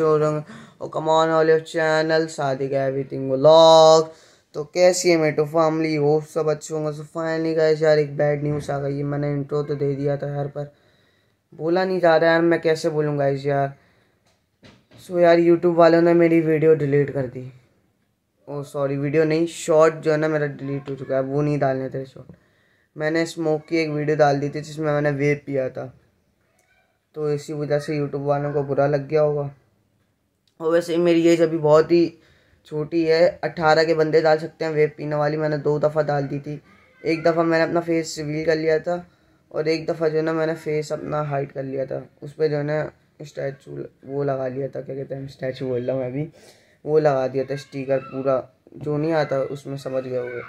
कमान वाले चैनल शादी का your channel तो कैसी है मेटो तो फैमिली वो सब अच्छे होंगे सो फाइनली गए यार एक बैड न्यूज़ आ गई मैंने इंट्रो तो दे दिया था यार पर बोला नहीं जा रहा यार मैं कैसे बोलूँगा इस यार सो यार यूट्यूब वालों ने मेरी वीडियो डिलीट कर दी ओ सॉरी वीडियो नहीं शॉर्ट जो है ना मेरा डिलीट हो चुका है वो नहीं डालने थे शॉर्ट मैंने स्मोक की एक वीडियो डाल दी थी जिसमें मैंने वेप पिया था तो इसी वजह से यूट्यूब वालों को बुरा लग गया होगा और वैसे मेरी एज अभी बहुत ही छोटी है अट्ठारह के बंदे डाल सकते हैं वेब पीने वाली मैंने दो दफ़ा डाल दी थी एक दफ़ा मैंने अपना फेस रिवील कर लिया था और एक दफ़ा जो है ना मैंने फेस अपना हाइड कर लिया था उस पर जो है ना स्टैचू वो लगा लिया था क्या कहते हैं स्टैचू बोल रहा हूँ मैं अभी वो लगा दिया था स्टीकर पूरा जो नहीं आता उसमें समझ गए हुए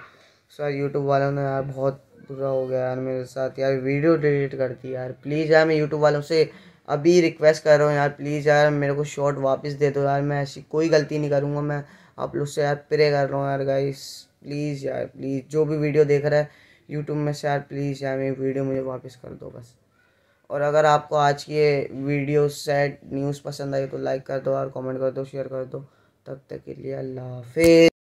सर यूट्यूब वालों ने यार बहुत बुरा हो गया यार मेरे साथ यार वीडियो डिलीट कर दी यार प्लीज़ यार मैं यूट्यूब वालों से अभी रिक्वेस्ट कर रहा हूँ यार प्लीज़ यार मेरे को शॉट वापस दे दो यार मैं ऐसी कोई गलती नहीं करूँगा मैं आप लोग से यार प्रे कर रहा हूँ यार गाइस प्लीज़ यार प्लीज़ जो भी वीडियो देख रहा है यूट्यूब में से यार प्लीज़ यार मेरी वीडियो मुझे वापस कर दो बस और अगर आपको आज की वीडियो सेट न्यूज़ पसंद आई तो लाइक कर दो और कॉमेंट कर दो शेयर कर दो तब तक के लिए अल्लाह हाफिज़